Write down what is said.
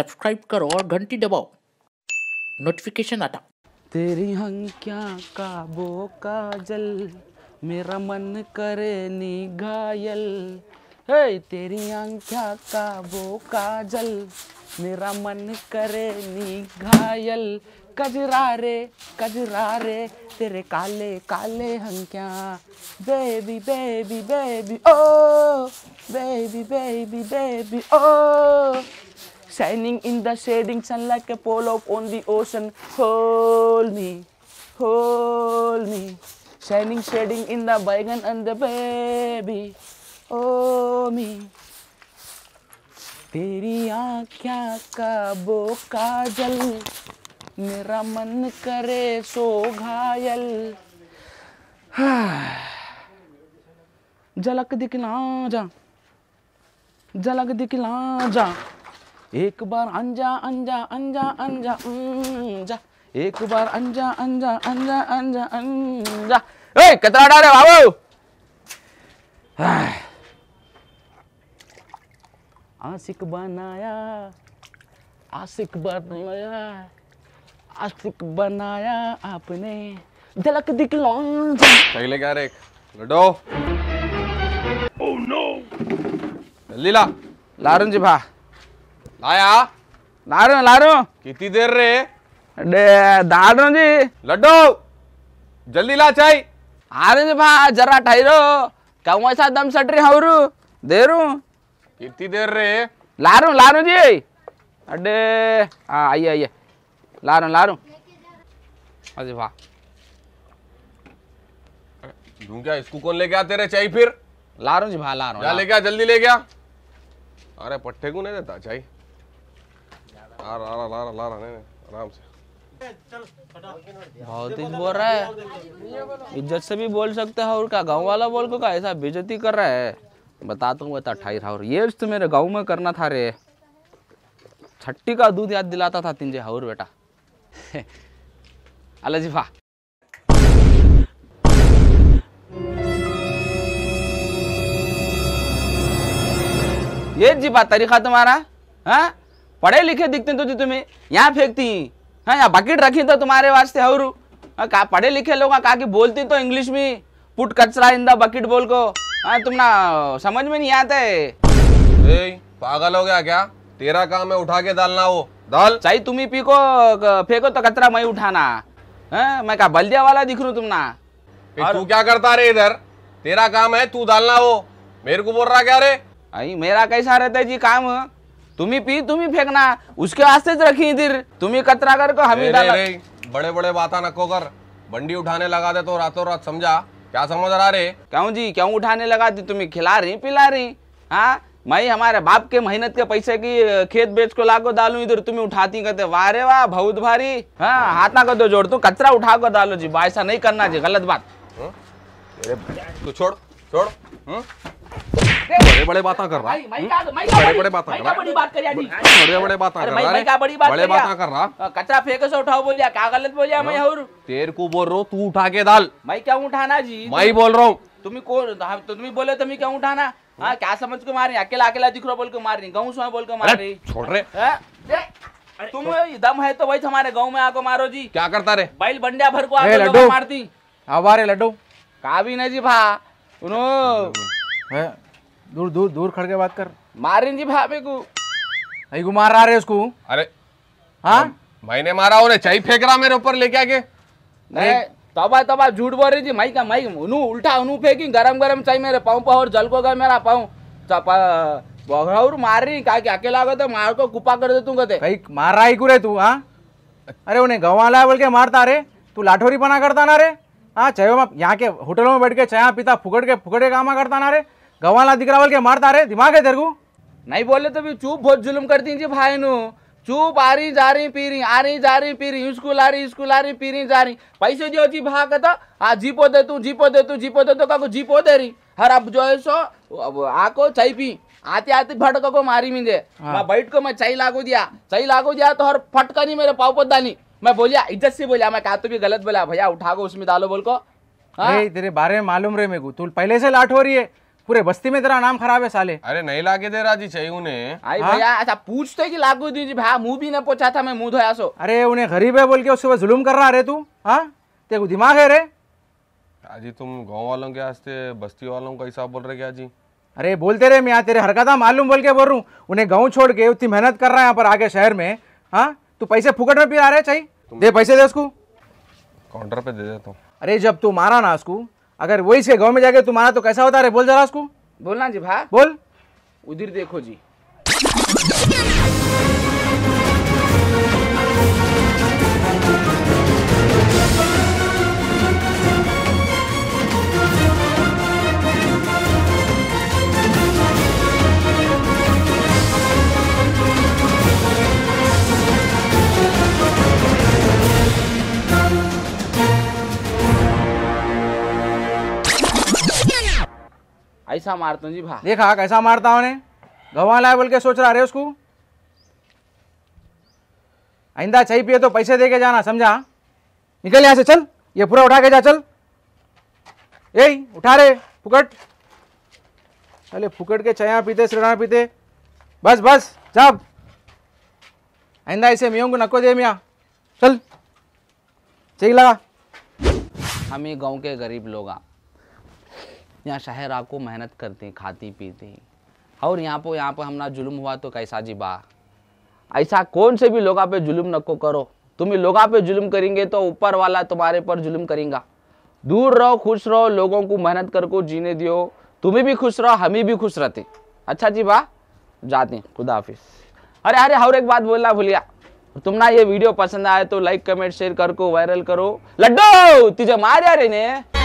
Subscribe करो और घंटी दबाओ नोटिफिकेशन आता तेरी हंक्या काबो काजल मेरा मन करे नी घायल हे तेरी आंख्या काबो काजल मेरा मन करे नी घायल कजरा रे कजरा रे तेरे काले काले हंक्या baby baby baby oh baby baby baby oh shining in the shading sun like a pole of on the ocean. Hold me, hold me, shining, shading in the bygone and the baby. Oh me. तेरी आँख्या का वो काजल मेरा मन करे सो घायल झलक दिखला जा झलक दिखला जा एक बार अंजा अंजा अंजा अंजा अंजा एक बार अंजा अंजा अंजा अंजा अंजा ए कतरा डाल रहे बाबू आशिक बनाया आशिक बनाया आशिक बनाया आपने दलक दिख दिखलौन पहले क्या रे लडो ओह नो लीला लारुंजी भा लाया लारो लारो कितनी देर रे दाल रहा जी लड्डो जल्दी ला चाय आ रहे जी भा जरा ठहरो कौन ऐसा दम सट रही हवरू दे कितनी देर रे लारो लारो जी अडे हाँ आइए आइए लारो लारो अजी भा दूं क्या इसको कौन ले गया तेरे चाय फिर ला रहा जी भा ला रहा ले गया जल्दी ले गया अरे पट्टे को नहीं देता चाय आ रहा आ रहा ला रहा नहीं आराम से बहुत ही बोल रहा है इज्जत से भी बोल सकते हैं और क्या गांव वाला बोल को का ऐसा बेजती कर रहा है बता हूँ बता ठाई रहा और ये तो मेरे गांव में करना था रे छट्टी का दूध याद दिलाता था तिंजे हाउर बेटा अला जी ये जीफा तरीका तुम्हारा हाँ पढ़े लिखे दिखते तो तुम्हें यहाँ फेंकती हाँ यहाँ बकेट रखी तो तुम्हारे वास्ते और हाँ, कहा पढ़े लिखे लोग कहा कि बोलती तो इंग्लिश में पुट कचरा इंदा बकेट बोल को हाँ तुम ना समझ में नहीं आता है पागल हो गया क्या तेरा काम है उठा के डालना हो दाल चाहे तुम ही पी को फेंको तो कचरा मैं उठाना है हाँ, मैं कहा बल्दिया वाला दिख रू तुम ना और... तू क्या करता रे इधर तेरा काम है तू डालना हो मेरे को बोल रहा क्या रे अरे मेरा कैसा रहता है जी काम तुम पी तुम फेंकना उसके वास्ते रखी इधर तुम कतरा कर को हम बड़े बड़े बात नको कर बंडी उठाने लगा दे तो रातों रात समझा क्या समझ रहा रे क्यों जी क्यों उठाने लगा दी तुम्हें खिला रही पिला रही हाँ मैं हमारे बाप के मेहनत के पैसे की खेत बेच को लाको डालू इधर तुम्हें उठाती कहते वारे वाह बहुत भारी हाँ हाथ ना कर दो जोड़ तू कचरा उठा कर डालो जी ऐसा नहीं करना जी गलत बात हम्म? तू छोड़ छोड़ हुँ? हम्म? बड़े बड़े बात कर रहा बड़े बड़े बात कर रहा बड़े बड़े बात कर रहा बड़ी बात कर रहा कचरा फेंक से उठाओ बोलिया क्या गलत बोलिया मैं हाँ? और तेरे को बोल रहा हूँ तू उठा के डाल मैं क्या उठाना जी मैं बोल रहा हूँ तुम्हें कौन हाँ, तुम्हें बोले तुम्हें तो क्या उठाना हाँ क्या समझ के मारे अकेला अकेला दिख रहा बोल के मार रही गाँव से बोल के मार रही छोड़ रहे हाँ? तुम दम है तो वही हमारे गाँव में आको मारो जी क्या करता रे बैल बंडिया भर को आके मारती हमारे लड्डू का भी नहीं जी भा उन्होंने दूर दूर दूर खड़ के बात कर मारिन जी भाभी को भाई को मार रहा है उसको अरे हाँ मैंने मारा उन्हें चाय फेंक रहा मेरे ऊपर लेके आके नहीं तबा तब झूठ बोल रही जी माई का माई उनू उल्टा उनू फेंकी गरम गरम चाय मेरे पाँव पर और जल को गए मेरा पाँव बघरावर मार रही का अकेला गए तो मार को गुपा कर दे तू कहते भाई मार रहा ही कुरे तू हाँ अरे उन्हें गंवाला बोल के मारता रे तू लाठोरी बना करता ना रे हाँ चाहे यहाँ के होटलों में बैठ के चाय पीता फुकट के फुकट के कामा करता ना रे गवाला दिख रहा बोल के मारता रहे दिमाग है तेरे को नहीं बोले तो भी चुप बहुत जुलम कर जी भाई नु चुप आ रही जा रही पी रही आ रही जा रही पी रही स्कूल आ रही स्कूल आ रही पी रही जा रही पैसे जो जी भाग तो हाँ जीपो दे तू जीपो दे तू जीपो दे तो का जीपो दे रही हर अब जो है सो अब आको चाय पी आते आते भटक को मारी मिंदे हाँ। मैं बैठ को मैं चाय लागू दिया चाय लागू दिया तो हर फटका नहीं मेरे पाव पदानी मैं बोलिया इज्जत से बोलिया मैं कहा तो भी गलत बोला भैया उठा को उसमें डालो बोल को हाँ? तेरे बारे में मालूम रहे मेरे को तू पहले से लाठ हो रही है पूरे बस्ती में तेरा नाम खराब है साले अरे नहीं लागे दे राजी चाहिए उन्हें आई हाँ? भैया अच्छा पूछ तो कि लागू दीजिए भैया मुंह भी ना पोछा था मैं मुंह धोया सो अरे उन्हें गरीब है बोल के उसके ऊपर जुलूम कर रहा रे तू हाँ तेरे को दिमाग है रे राजी तुम गाँव वालों के वास्ते बस्ती वालों का हिसाब बोल रहे क्या जी अरे बोलते रहे मैं यहाँ तेरे हरकत हाँ मालूम बोल के बोल रहा हूँ उन्हें गाँव छोड़ के उतनी मेहनत कर रहा है यहाँ पर आगे शहर में हाँ तू पैसे फुकट में पी रहा है चाहिए दे पैसे दे उसको काउंटर पे दे देता हूँ अरे जब तू मारा ना उसको अगर वही इसके गाँव में जाके तुम्हारा तो कैसा होता रहे बोल जरा उसको बोलना जी भा बोल उधर देखो जी ऐसा मारता हूँ जी भा देखा कैसा मारता हूँ घवा लाए बोल के सोच रहा अरे उसको आइंदा चाहिए पिए तो पैसे दे के जाना समझा निकल यहाँ से चल ये पूरा उठा के जा चल यही उठा रे फुकट चले फुकट के चाय पीते सिरा पीते बस बस जाब आइंदा ऐसे मियों को नको दे मियाँ चल सही लगा हम ये गाँव के गरीब लोग हैं यहाँ शहर आको मेहनत करते खाती पीती और यहाँ पर यहाँ पर हमारा जुल्म हुआ तो कैसा जी बा ऐसा कौन से भी लोगा पे जुल्म नको करो तुम लोगा पे जुलम करेंगे तो ऊपर वाला तुम्हारे पर जुल्म करेगा दूर रहो खुश रहो लोगों को मेहनत करको जीने दियो तुम्हें भी खुश रहो हम ही भी खुश रहते अच्छा जी बा जाते हैं खुदा हाफिज अरे अरे और एक बात बोलना भूलिया तुम ना ये वीडियो पसंद आए तो लाइक कमेंट शेयर कर को वायरल करो लड्डो तुझे मारे यार ने